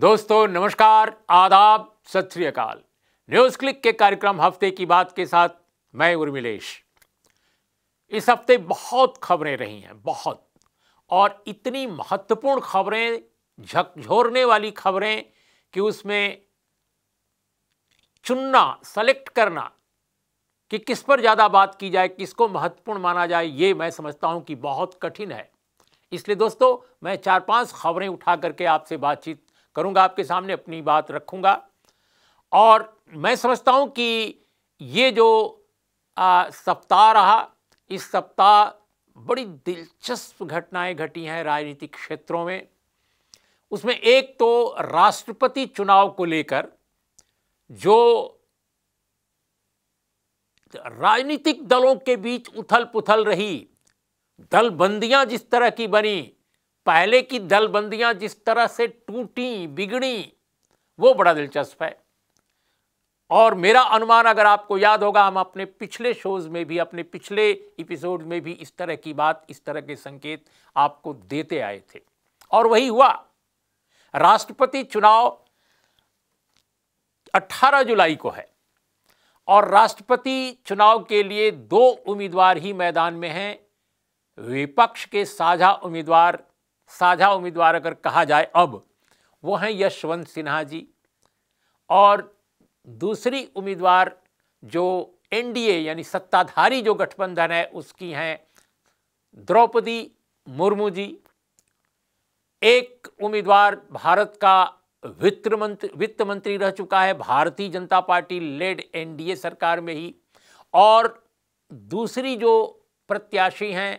दोस्तों नमस्कार आदाब सत श्रीकाल न्यूज क्लिक के कार्यक्रम हफ्ते की बात के साथ मैं उर्मिलेश इस हफ्ते बहुत खबरें रही हैं बहुत और इतनी महत्वपूर्ण खबरें झकझोरने वाली खबरें कि उसमें चुनना सेलेक्ट करना कि किस पर ज़्यादा बात की जाए किसको महत्वपूर्ण माना जाए ये मैं समझता हूं कि बहुत कठिन है इसलिए दोस्तों मैं चार पांच खबरें उठा करके आपसे बातचीत करूंगा आपके सामने अपनी बात रखूंगा और मैं समझता हूं कि ये जो सप्ताह रहा इस सप्ताह बड़ी दिलचस्प घटनाएं घटी हैं राजनीतिक क्षेत्रों में उसमें एक तो राष्ट्रपति चुनाव को लेकर जो राजनीतिक दलों के बीच उथल पुथल रही दलबंदियां जिस तरह की बनी पहले की दलबंदियां जिस तरह से टूटी बिगड़ी वो बड़ा दिलचस्प है और मेरा अनुमान अगर आपको याद होगा हम अपने पिछले शोज में भी अपने पिछले एपिसोड में भी इस तरह की बात इस तरह के संकेत आपको देते आए थे और वही हुआ राष्ट्रपति चुनाव 18 जुलाई को है और राष्ट्रपति चुनाव के लिए दो उम्मीदवार ही मैदान में हैं विपक्ष के साझा उम्मीदवार साझा उम्मीदवार अगर कहा जाए अब वो हैं यशवंत सिन्हा जी और दूसरी उम्मीदवार जो एनडीए यानी सत्ताधारी जो गठबंधन है उसकी हैं द्रौपदी मुर्मू जी एक उम्मीदवार भारत का वित्त मंत्री वित्त मंत्री रह चुका है भारतीय जनता पार्टी लेड एनडीए सरकार में ही और दूसरी जो प्रत्याशी हैं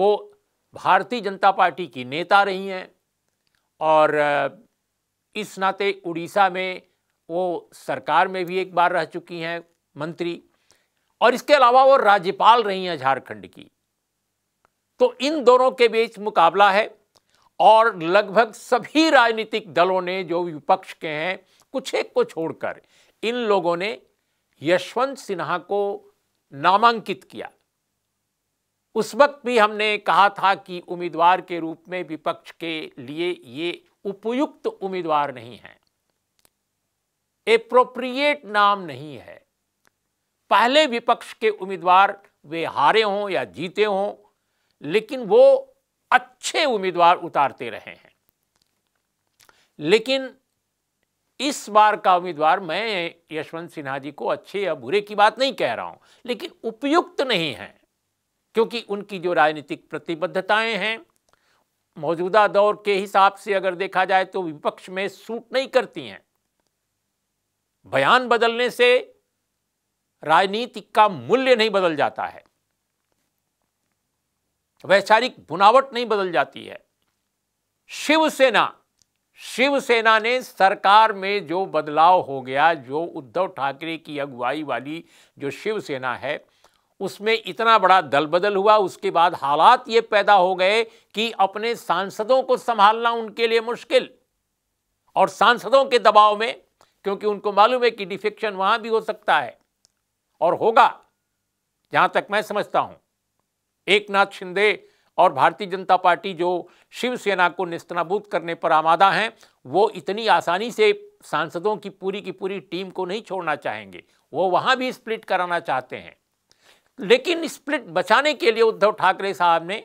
वो भारतीय जनता पार्टी की नेता रही हैं और इस नाते उड़ीसा में वो सरकार में भी एक बार रह चुकी हैं मंत्री और इसके अलावा वो राज्यपाल रही हैं झारखंड की तो इन दोनों के बीच मुकाबला है और लगभग सभी राजनीतिक दलों ने जो विपक्ष के हैं कुछ एक को छोड़कर इन लोगों ने यशवंत सिन्हा को नामांकित किया उस वक्त भी हमने कहा था कि उम्मीदवार के रूप में विपक्ष के लिए ये उपयुक्त उम्मीदवार नहीं है एप्रोप्रिएट नाम नहीं है पहले विपक्ष के उम्मीदवार वे हारे हों या जीते हों लेकिन वो अच्छे उम्मीदवार उतारते रहे हैं लेकिन इस बार का उम्मीदवार मैं यशवंत सिन्हा जी को अच्छे या बुरे की बात नहीं कह रहा हूं लेकिन उपयुक्त नहीं है क्योंकि उनकी जो राजनीतिक प्रतिबद्धताएं हैं मौजूदा दौर के हिसाब से अगर देखा जाए तो विपक्ष में सूट नहीं करती हैं बयान बदलने से राजनीति का मूल्य नहीं बदल जाता है वैचारिक बुनावट नहीं बदल जाती है शिवसेना शिवसेना ने सरकार में जो बदलाव हो गया जो उद्धव ठाकरे की अगुवाई वाली जो शिवसेना है उसमें इतना बड़ा दल बदल हुआ उसके बाद हालात ये पैदा हो गए कि अपने सांसदों को संभालना उनके लिए मुश्किल और सांसदों के दबाव में क्योंकि उनको मालूम है कि डिफेक्शन वहां भी हो सकता है और होगा जहां तक मैं समझता हूं एक नाथ शिंदे और भारतीय जनता पार्टी जो शिवसेना को निस्तनाबूत करने पर आमादा हैं वो इतनी आसानी से सांसदों की पूरी की पूरी टीम को नहीं छोड़ना चाहेंगे वो वहां भी स्प्लिट कराना चाहते हैं लेकिन स्प्लिट बचाने के लिए उद्धव ठाकरे साहब ने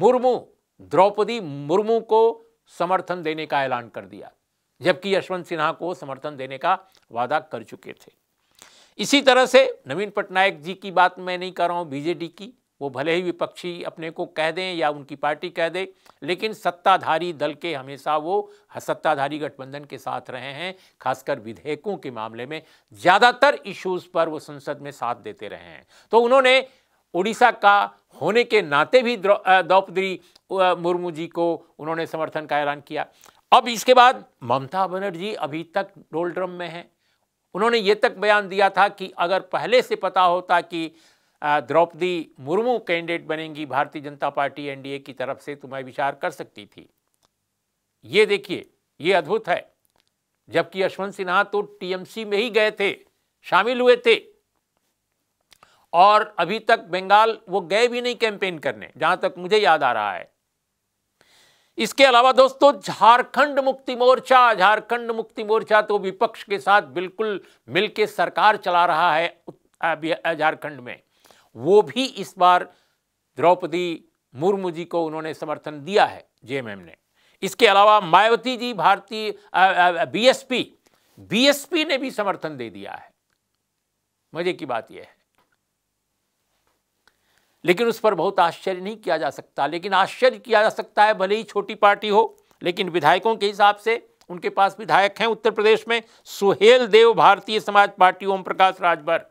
मुर्मू द्रौपदी मुर्मू को समर्थन देने का ऐलान कर दिया जबकि यशवंत सिन्हा को समर्थन देने का वादा कर चुके थे इसी तरह से नवीन पटनायक जी की बात मैं नहीं कर रहा हूं बीजेडी की वो भले ही विपक्षी अपने को कह दें या उनकी पार्टी कह दे लेकिन सत्ताधारी दल के हमेशा वो सत्ताधारी गठबंधन के साथ रहे हैं खासकर विधेयकों के मामले में ज़्यादातर इश्यूज़ पर वो संसद में साथ देते रहे हैं तो उन्होंने उड़ीसा का होने के नाते भी द्रौपदी मुर्मू जी को उन्होंने समर्थन का ऐलान किया अब इसके बाद ममता बनर्जी अभी तक रोल ड्रम में हैं उन्होंने ये तक बयान दिया था कि अगर पहले से पता होता कि द्रौपदी मुर्मू कैंडिडेट बनेंगी भारतीय जनता पार्टी एनडीए की तरफ से तो मैं विचार कर सकती थी ये देखिए ये अद्भुत है जबकि यशवंत सिन्हा तो टीएमसी में ही गए थे शामिल हुए थे और अभी तक बंगाल वो गए भी नहीं कैंपेन करने जहां तक मुझे याद आ रहा है इसके अलावा दोस्तों झारखंड मुक्ति मोर्चा झारखंड मुक्ति मोर्चा तो विपक्ष के साथ बिल्कुल मिलकर सरकार चला रहा है झारखंड में वो भी इस बार द्रौपदी मुर्मू जी को उन्होंने समर्थन दिया है जेएमएम ने इसके अलावा मायावती जी भारतीय बीएसपी बीएसपी ने भी समर्थन दे दिया है मजे की बात यह है लेकिन उस पर बहुत आश्चर्य नहीं किया जा सकता लेकिन आश्चर्य किया जा सकता है भले ही छोटी पार्टी हो लेकिन विधायकों के हिसाब से उनके पास विधायक हैं उत्तर प्रदेश में सुहेल देव भारतीय समाज पार्टी ओम प्रकाश राजभर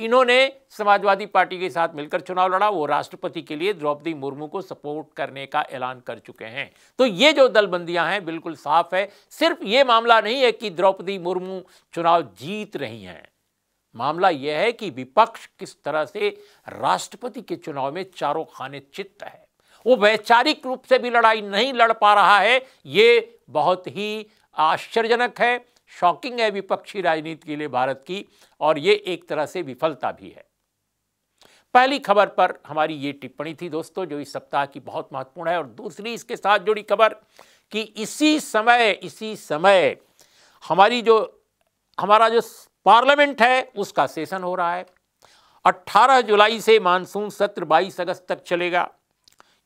इन्होंने समाजवादी पार्टी के साथ मिलकर चुनाव लड़ा वो राष्ट्रपति के लिए द्रौपदी मुर्मू को सपोर्ट करने का ऐलान कर चुके हैं तो ये जो दलबंदियां हैं बिल्कुल साफ है सिर्फ ये मामला नहीं है कि द्रौपदी मुर्मू चुनाव जीत रही हैं मामला यह है कि विपक्ष किस तरह से राष्ट्रपति के चुनाव में चारों खाने चित्त है वो वैचारिक रूप से भी लड़ाई नहीं लड़ पा रहा है ये बहुत ही आश्चर्यजनक है शॉकिंग है विपक्षी राजनीति के लिए भारत की और ये एक तरह से विफलता भी है पहली खबर पर हमारी ये टिप्पणी थी दोस्तों जो इस सप्ताह की बहुत महत्वपूर्ण है और दूसरी इसके साथ जुड़ी खबर कि इसी समय इसी समय हमारी जो हमारा जो पार्लियामेंट है उसका सेशन हो रहा है 18 जुलाई से मानसून सत्र 22 अगस्त तक चलेगा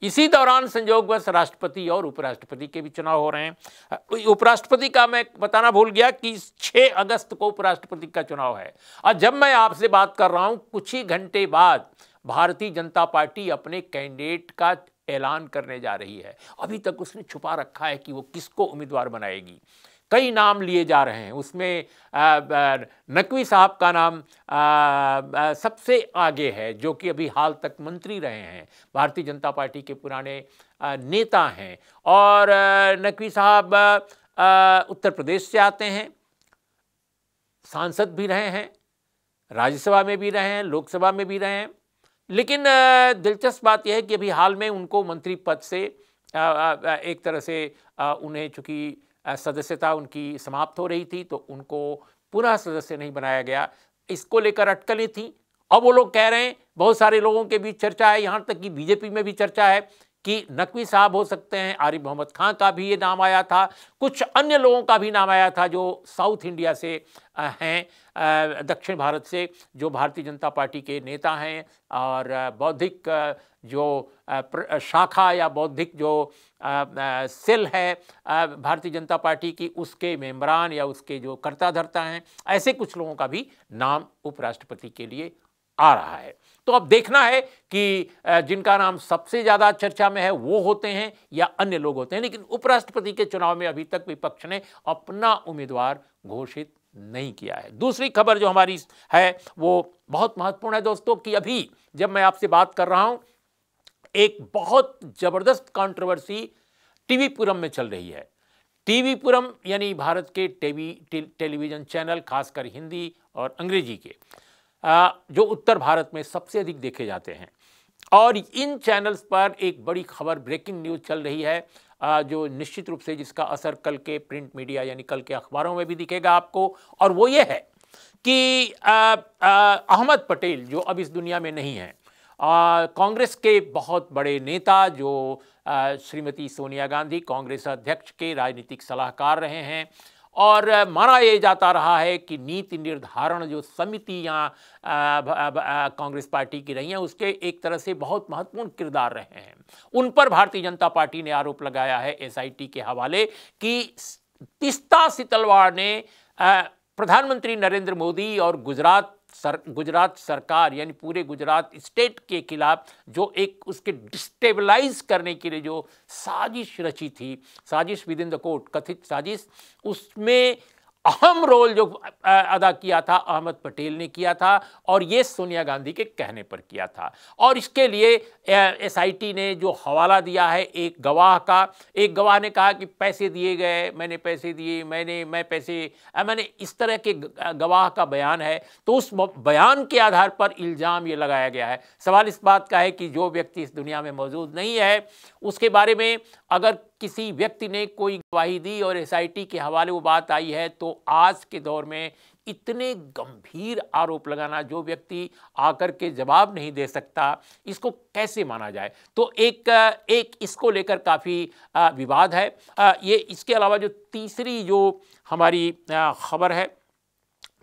इसी दौरान संयोगवश राष्ट्रपति और उपराष्ट्रपति के भी चुनाव हो रहे हैं उपराष्ट्रपति का मैं बताना भूल गया कि 6 अगस्त को उपराष्ट्रपति का चुनाव है और जब मैं आपसे बात कर रहा हूं कुछ ही घंटे बाद भारतीय जनता पार्टी अपने कैंडिडेट का ऐलान करने जा रही है अभी तक उसने छुपा रखा है कि वो किसको उम्मीदवार बनाएगी कई नाम लिए जा रहे हैं उसमें नकवी साहब का नाम सबसे आगे है जो कि अभी हाल तक मंत्री रहे हैं भारतीय जनता पार्टी के पुराने नेता हैं और नकवी साहब उत्तर प्रदेश से आते हैं सांसद भी रहे हैं राज्यसभा में भी रहे हैं लोकसभा में भी रहे हैं लेकिन दिलचस्प बात यह है कि अभी हाल में उनको मंत्री पद से एक तरह से उन्हें चूँकि सदस्यता उनकी समाप्त हो रही थी तो उनको पुनः सदस्य नहीं बनाया गया इसको लेकर अटकलें थी अब वो लोग कह रहे हैं बहुत सारे लोगों के बीच चर्चा है यहाँ तक कि बीजेपी में भी चर्चा है कि नकवी साहब हो सकते हैं आरिफ मोहम्मद खान का भी ये नाम आया था कुछ अन्य लोगों का भी नाम आया था जो साउथ इंडिया से हैं दक्षिण भारत से जो भारतीय जनता पार्टी के नेता हैं और बौद्धिक जो शाखा या बौद्धिक जो सेल है भारतीय जनता पार्टी की उसके मेम्बरान या उसके जो कर्ता धर्ता हैं ऐसे कुछ लोगों का भी नाम उपराष्ट्रपति के लिए आ रहा है तो अब देखना है कि जिनका नाम सबसे ज़्यादा चर्चा में है वो होते हैं या अन्य लोग होते हैं लेकिन उपराष्ट्रपति के चुनाव में अभी तक विपक्ष ने अपना उम्मीदवार घोषित नहीं किया है दूसरी खबर जो हमारी है वो बहुत महत्वपूर्ण है दोस्तों कि अभी जब मैं आपसे बात कर रहा हूं एक बहुत जबरदस्त कंट्रोवर्सी टीवीपुरम में चल रही है टीवीपुरम यानी भारत के टीवी टेलीविजन चैनल खासकर हिंदी और अंग्रेजी के जो उत्तर भारत में सबसे अधिक देखे जाते हैं और इन चैनल्स पर एक बड़ी खबर ब्रेकिंग न्यूज़ चल रही है जो निश्चित रूप से जिसका असर कल के प्रिंट मीडिया यानी कल के अखबारों में भी दिखेगा आपको और वो ये है कि अहमद पटेल जो अब इस दुनिया में नहीं है कांग्रेस के बहुत बड़े नेता जो श्रीमती सोनिया गांधी कांग्रेस अध्यक्ष के राजनीतिक सलाहकार रहे हैं और माना ये जाता रहा है कि नीति निर्धारण जो समिति यहाँ कांग्रेस पार्टी की रही हैं उसके एक तरह से बहुत महत्वपूर्ण किरदार रहे हैं उन पर भारतीय जनता पार्टी ने आरोप लगाया है एसआईटी के हवाले कि तिस्ता सितलवाड़ ने प्रधानमंत्री नरेंद्र मोदी और गुजरात सर गुजरात सरकार यानी पूरे गुजरात स्टेट के खिलाफ जो एक उसके डिस्टेबलाइज करने के लिए जो साजिश रची थी साजिश विद इन द कोर्ट कथित साजिश उसमें अहम रोल जो अदा किया था अहमद पटेल ने किया था और ये सोनिया गांधी के कहने पर किया था और इसके लिए एसआईटी ने जो हवाला दिया है एक गवाह का एक गवाह ने कहा कि पैसे दिए गए मैंने पैसे दिए मैंने मैं पैसे मैंने इस तरह के गवाह का बयान है तो उस बयान के आधार पर इल्ज़ाम ये लगाया गया है सवाल इस बात का है कि जो व्यक्ति इस दुनिया में मौजूद नहीं है उसके बारे में अगर किसी व्यक्ति ने कोई गवाही दी और एसआईटी के हवाले वो बात आई है तो आज के दौर में इतने गंभीर आरोप लगाना जो व्यक्ति आकर के जवाब नहीं दे सकता इसको कैसे माना जाए तो एक एक इसको लेकर काफ़ी विवाद है ये इसके अलावा जो तीसरी जो हमारी खबर है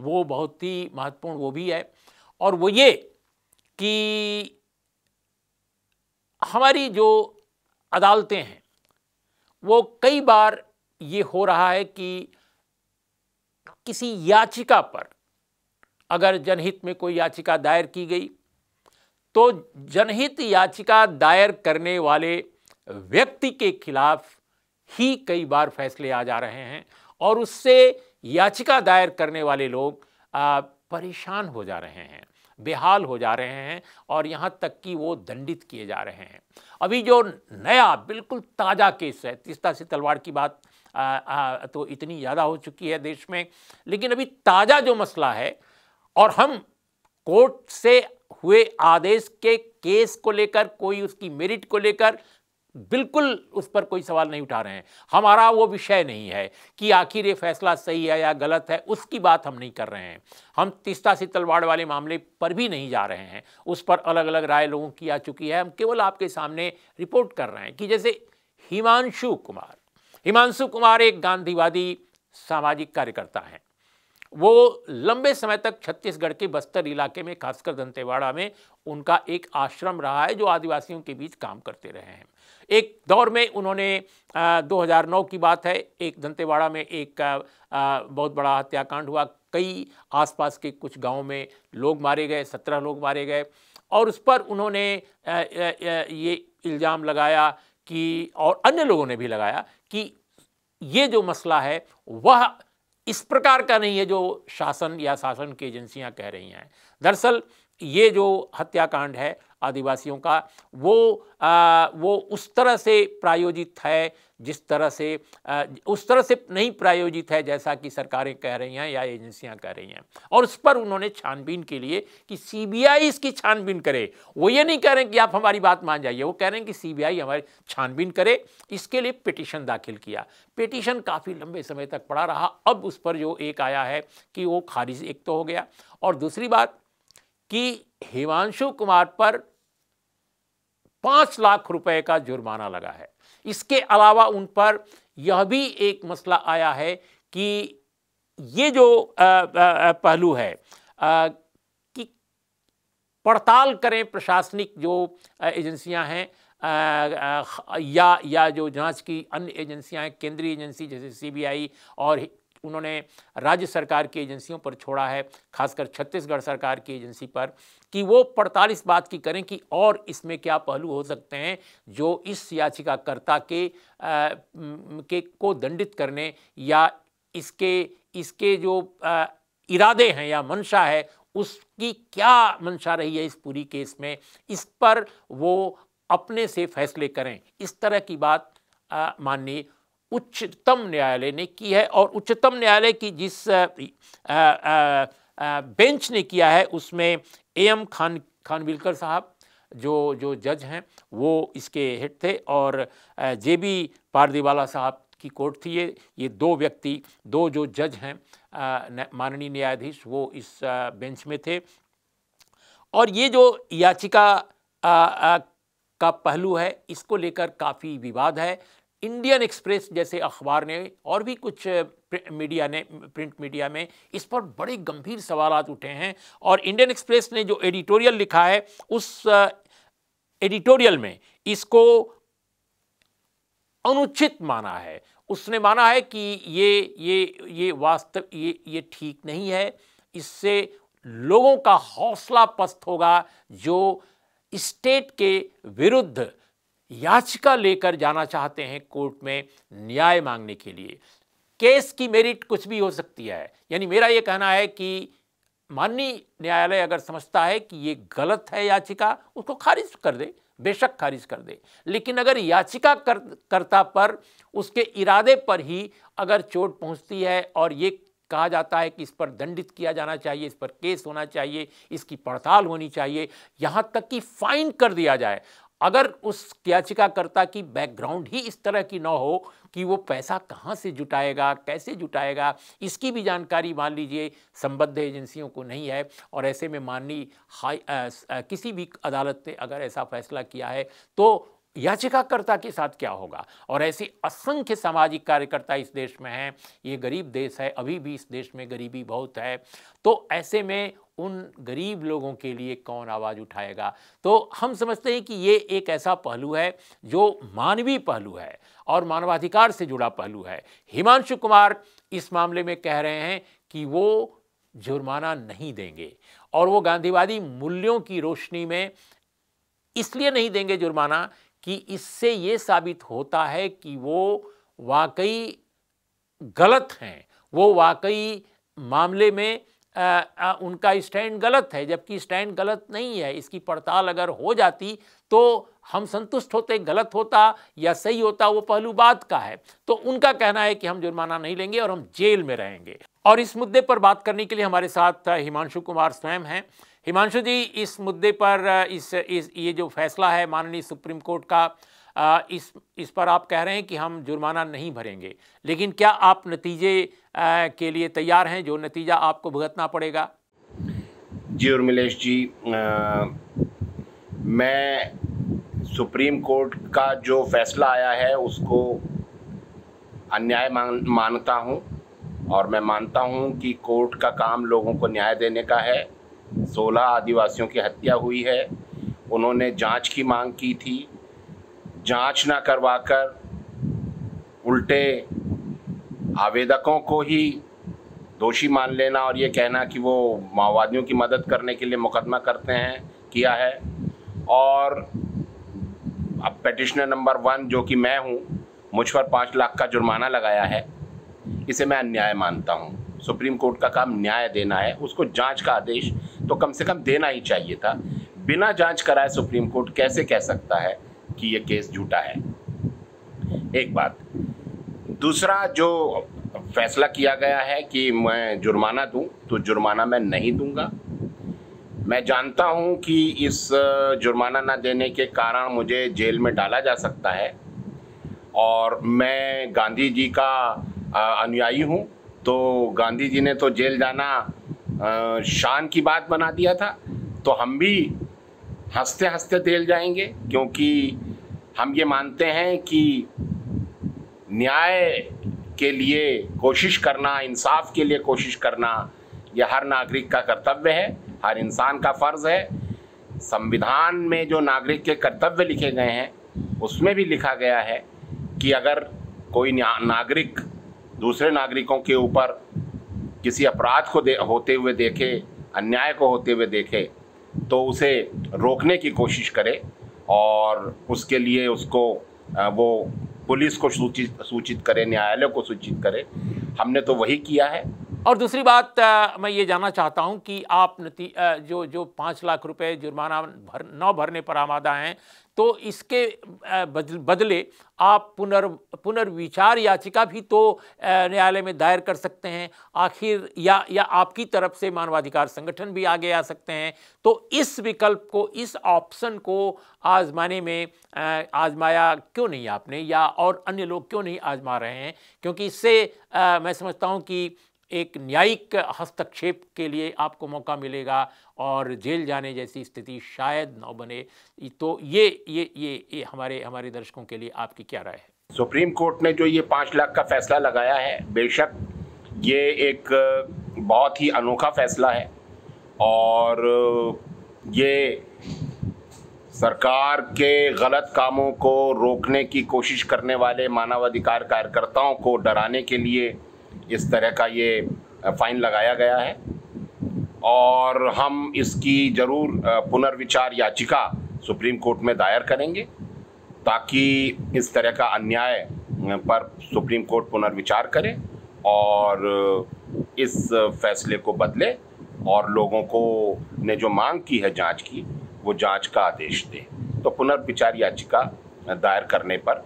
वो बहुत ही महत्वपूर्ण वो भी है और वो ये कि हमारी जो अदालतें हैं वो कई बार ये हो रहा है कि किसी याचिका पर अगर जनहित में कोई याचिका दायर की गई तो जनहित याचिका दायर करने वाले व्यक्ति के खिलाफ ही कई बार फैसले आ जा रहे हैं और उससे याचिका दायर करने वाले लोग परेशान हो जा रहे हैं बेहाल हो जा रहे हैं और यहाँ तक कि वो दंडित किए जा रहे हैं अभी जो नया बिल्कुल ताज़ा केस है तीस्ता से तलवार की बात आ, आ, तो इतनी ज़्यादा हो चुकी है देश में लेकिन अभी ताज़ा जो मसला है और हम कोर्ट से हुए आदेश के केस को लेकर कोई उसकी मेरिट को लेकर बिल्कुल उस पर कोई सवाल नहीं उठा रहे हैं हमारा वो विषय नहीं है कि आखिर ये फैसला सही है या गलत है उसकी बात हम नहीं कर रहे हैं हम से शीतलवाड़ वाले मामले पर भी नहीं जा रहे हैं उस पर अलग अलग राय लोगों की आ चुकी है हम केवल आपके सामने रिपोर्ट कर रहे हैं कि जैसे हिमांशु कुमार हिमांशु कुमार एक गांधीवादी सामाजिक कार्यकर्ता हैं वो लंबे समय तक छत्तीसगढ़ के बस्तर इलाके में खासकर दंतेवाड़ा में उनका एक आश्रम रहा है जो आदिवासियों के बीच काम करते रहे हैं एक दौर में उन्होंने 2009 की बात है एक दंतेवाड़ा में एक बहुत बड़ा हत्याकांड हुआ कई आसपास के कुछ गाँव में लोग मारे गए सत्रह लोग मारे गए और उस पर उन्होंने ये इल्ज़ाम लगाया कि और अन्य लोगों ने भी लगाया कि ये जो मसला है वह इस प्रकार का नहीं है जो शासन या शासन की एजेंसियां कह रही हैं दरअसल ये जो हत्याकांड है आदिवासियों का वो आ, वो उस तरह से प्रायोजित है जिस तरह से आ, उस तरह से नहीं प्रायोजित है जैसा कि सरकारें कह रही हैं या एजेंसियां कह रही हैं और उस पर उन्होंने छानबीन के लिए कि सीबीआई इसकी छानबीन करे वो ये नहीं कह रहे हैं कि आप हमारी बात मान जाइए वो कह रहे हैं कि सीबीआई हमारी छानबीन करे इसके लिए पिटिशन दाखिल किया पिटिशन काफ़ी लंबे समय तक पड़ा रहा अब उस पर जो एक आया है कि वो खारिज एक तो हो गया और दूसरी बात कि हिमांशु कुमार पर पांच लाख रुपए का जुर्माना लगा है इसके अलावा उन पर यह भी एक मसला आया है कि ये जो पहलू है कि पड़ताल करें प्रशासनिक जो एजेंसियां हैं या या जो जांच की अन्य एजेंसियां हैं केंद्रीय एजेंसी जैसे सीबीआई और उन्होंने राज्य सरकार की एजेंसियों पर छोड़ा है खासकर छत्तीसगढ़ सरकार की एजेंसी पर कि वो पड़ताल इस बात की करें कि और इसमें क्या पहलू हो सकते हैं जो इस याचिकाकर्ता के, के को दंडित करने या इसके इसके जो आ, इरादे हैं या मंशा है उसकी क्या मंशा रही है इस पूरी केस में इस पर वो अपने से फैसले करें इस तरह की बात माननीय उच्चतम न्यायालय ने की है और उच्चतम न्यायालय की जिस आ, आ, आ, बेंच ने किया है उसमें ए एम खान खानविलकर साहब जो जो जज हैं वो इसके हेड थे और जे बी पारदीवाला साहब की कोर्ट थी ये ये दो व्यक्ति दो जो जज हैं माननीय न्यायाधीश वो इस बेंच में थे और ये जो याचिका आ, आ, का पहलू है इसको लेकर काफ़ी विवाद है इंडियन एक्सप्रेस जैसे अखबार ने और भी कुछ मीडिया ने प्रिंट मीडिया में इस पर बड़े गंभीर सवाल उठे हैं और इंडियन एक्सप्रेस ने जो एडिटोरियल लिखा है उस एडिटोरियल में इसको अनुचित माना है उसने माना है कि ये ये ये वास्तव ये ये ठीक नहीं है इससे लोगों का हौसला पस्त होगा जो स्टेट के विरुद्ध याचिका लेकर जाना चाहते हैं कोर्ट में न्याय मांगने के लिए केस की मेरिट कुछ भी हो सकती है यानी मेरा ये कहना है कि माननीय न्यायालय अगर समझता है कि ये गलत है याचिका उसको खारिज कर दे बेशक खारिज कर दे लेकिन अगर याचिका कर, करता पर उसके इरादे पर ही अगर चोट पहुंचती है और ये कहा जाता है कि इस पर दंडित किया जाना चाहिए इस पर केस होना चाहिए इसकी पड़ताल होनी चाहिए यहाँ तक कि फाइन कर दिया जाए अगर उस याचिकाकर्ता की बैकग्राउंड ही इस तरह की ना हो कि वो पैसा कहाँ से जुटाएगा कैसे जुटाएगा इसकी भी जानकारी मान लीजिए संबद्ध एजेंसियों को नहीं है और ऐसे में माननीय हाई आ, आ, किसी भी अदालत ने अगर ऐसा फैसला किया है तो याचिकाकर्ता के साथ क्या होगा और ऐसे असंख्य सामाजिक कार्यकर्ता इस देश में हैं ये गरीब देश है अभी भी इस देश में गरीबी बहुत है तो ऐसे में उन गरीब लोगों के लिए कौन आवाज़ उठाएगा तो हम समझते हैं कि ये एक ऐसा पहलू है जो मानवीय पहलू है और मानवाधिकार से जुड़ा पहलू है हिमांशु कुमार इस मामले में कह रहे हैं कि वो जुर्माना नहीं देंगे और वो गांधीवादी मूल्यों की रोशनी में इसलिए नहीं देंगे जुर्माना कि इससे ये साबित होता है कि वो वाकई गलत हैं वो वाकई मामले में आ, आ, उनका स्टैंड गलत है जबकि स्टैंड गलत नहीं है इसकी पड़ताल अगर हो जाती तो हम संतुष्ट होते गलत होता या सही होता वो पहलू बात का है तो उनका कहना है कि हम जुर्माना नहीं लेंगे और हम जेल में रहेंगे और इस मुद्दे पर बात करने के लिए हमारे साथ हिमांशु कुमार स्वयं हैं हिमांशु जी इस मुद्दे पर इस इस ये जो फैसला है माननीय सुप्रीम कोर्ट का इस इस पर आप कह रहे हैं कि हम जुर्माना नहीं भरेंगे लेकिन क्या आप नतीजे के लिए तैयार हैं जो नतीजा आपको भुगतना पड़ेगा जी उर्मिलेश जी आ, मैं सुप्रीम कोर्ट का जो फैसला आया है उसको अन्याय मान मानता हूँ और मैं मानता हूँ कि कोर्ट का काम लोगों को न्याय देने का है सोलह आदिवासियों की हत्या हुई है उन्होंने जांच की मांग की थी जांच ना करवाकर उल्टे आवेदकों को ही दोषी मान लेना और ये कहना कि वो माओवादियों की मदद करने के लिए मुकदमा करते हैं किया है और अब पटिशनर नंबर वन जो कि मैं हूँ मुझ पर पाँच लाख का जुर्माना लगाया है इसे मैं अन्याय मानता हूँ सुप्रीम कोर्ट का काम न्याय देना है उसको जांच का आदेश तो कम से कम देना ही चाहिए था बिना जांच कराए सुप्रीम कोर्ट कैसे कह सकता है कि यह केस झूठा है एक बात दूसरा जो फैसला किया गया है कि मैं जुर्माना दूं तो जुर्माना मैं नहीं दूंगा मैं जानता हूं कि इस जुर्माना ना देने के कारण मुझे जेल में डाला जा सकता है और मैं गांधी जी का अनुयायी हूं तो गांधी जी ने तो जेल जाना शान की बात बना दिया था तो हम भी हंसते हंसते तेल जाएंगे क्योंकि हम ये मानते हैं कि न्याय के लिए कोशिश करना इंसाफ के लिए कोशिश करना यह हर नागरिक का कर्तव्य है हर इंसान का फ़र्ज़ है संविधान में जो नागरिक के कर्तव्य लिखे गए हैं उसमें भी लिखा गया है कि अगर कोई नागरिक दूसरे नागरिकों के ऊपर किसी अपराध को दे होते हुए देखे अन्याय को होते हुए देखे तो उसे रोकने की कोशिश करे और उसके लिए उसको वो पुलिस को सूचित सूचित करे न्यायालय को सूचित करे हमने तो वही किया है और दूसरी बात मैं ये जानना चाहता हूँ कि आप नती जो जो पाँच लाख रुपए जुर्माना भर न भरने पर आमादा हैं तो इसके बदले आप पुनर् पुनर्विचार याचिका भी तो न्यायालय में दायर कर सकते हैं आखिर या या आपकी तरफ से मानवाधिकार संगठन भी आगे आ सकते हैं तो इस विकल्प को इस ऑप्शन को आजमाने में आजमाया क्यों नहीं आपने या और अन्य लोग क्यों नहीं आजमा रहे हैं क्योंकि इससे मैं समझता हूँ कि एक न्यायिक हस्तक्षेप के लिए आपको मौका मिलेगा और जेल जाने जैसी स्थिति शायद न बने तो ये ये ये, ये हमारे हमारे दर्शकों के लिए आपकी क्या राय है सुप्रीम कोर्ट ने जो ये पाँच लाख का फैसला लगाया है बेशक ये एक बहुत ही अनोखा फैसला है और ये सरकार के गलत कामों को रोकने की कोशिश करने वाले मानवाधिकार कार्यकर्ताओं को डराने के लिए इस तरह का ये फ़ाइन लगाया गया है और हम इसकी ज़रूर पुनर्विचार याचिका सुप्रीम कोर्ट में दायर करेंगे ताकि इस तरह का अन्याय पर सुप्रीम कोर्ट पुनर्विचार करे और इस फैसले को बदले और लोगों को ने जो मांग की है जांच की वो जांच का आदेश दे तो पुनर्विचार याचिका दायर करने पर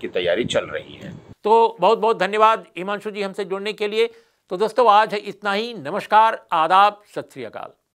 की तैयारी चल रही है तो बहुत बहुत धन्यवाद हिमांशु जी हमसे जुड़ने के लिए तो दोस्तों आज है इतना ही नमस्कार आदाब सत श्रीकाल